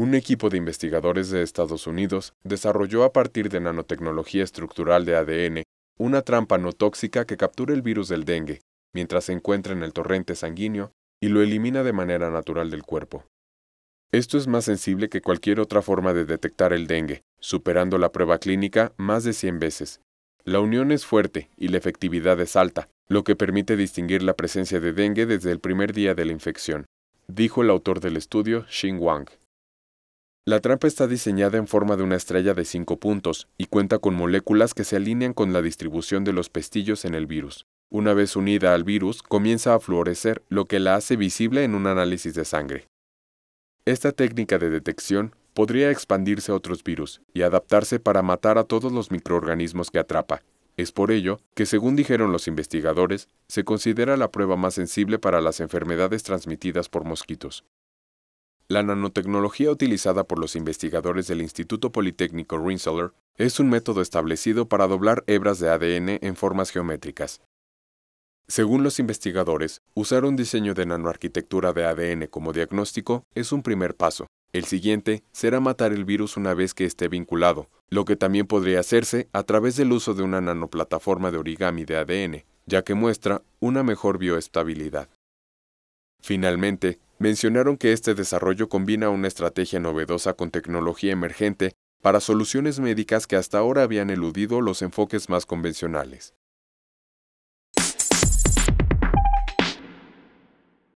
Un equipo de investigadores de Estados Unidos desarrolló a partir de nanotecnología estructural de ADN una trampa no tóxica que captura el virus del dengue mientras se encuentra en el torrente sanguíneo y lo elimina de manera natural del cuerpo. Esto es más sensible que cualquier otra forma de detectar el dengue, superando la prueba clínica más de 100 veces. La unión es fuerte y la efectividad es alta, lo que permite distinguir la presencia de dengue desde el primer día de la infección, dijo el autor del estudio, Xing Wang. La trampa está diseñada en forma de una estrella de cinco puntos y cuenta con moléculas que se alinean con la distribución de los pestillos en el virus. Una vez unida al virus, comienza a florecer, lo que la hace visible en un análisis de sangre. Esta técnica de detección podría expandirse a otros virus y adaptarse para matar a todos los microorganismos que atrapa. Es por ello que, según dijeron los investigadores, se considera la prueba más sensible para las enfermedades transmitidas por mosquitos. La nanotecnología utilizada por los investigadores del Instituto Politécnico Rinseller es un método establecido para doblar hebras de ADN en formas geométricas. Según los investigadores, usar un diseño de nanoarquitectura de ADN como diagnóstico es un primer paso. El siguiente será matar el virus una vez que esté vinculado, lo que también podría hacerse a través del uso de una nanoplataforma de origami de ADN, ya que muestra una mejor bioestabilidad. Finalmente, mencionaron que este desarrollo combina una estrategia novedosa con tecnología emergente para soluciones médicas que hasta ahora habían eludido los enfoques más convencionales.